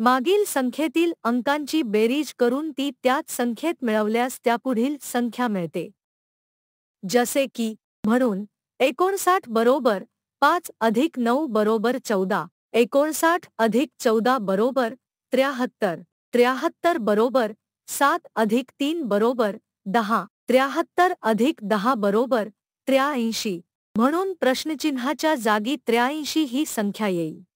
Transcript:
मागील संख्येतील अंकांची बेरीज करून ती त्याच संख्येत मिळवल्यास त्यापुढील संख्या मिळते जसे की म्हणून एकोणसाठ बरोबर पाच अधिक नऊ बरोबर चौदा एकोणसाठ अधिक चौदा बरोबर त्र्याहत्तर त्र्याहत्तर बरोबर सात अधिक तीन बरोबर दहा त्र्याहत्तर अधिक दहा बरोबर त्र्याऐंशी म्हणून प्रश्नचिन्हाच्या जागी त्र्याऐंशी ही संख्या येईल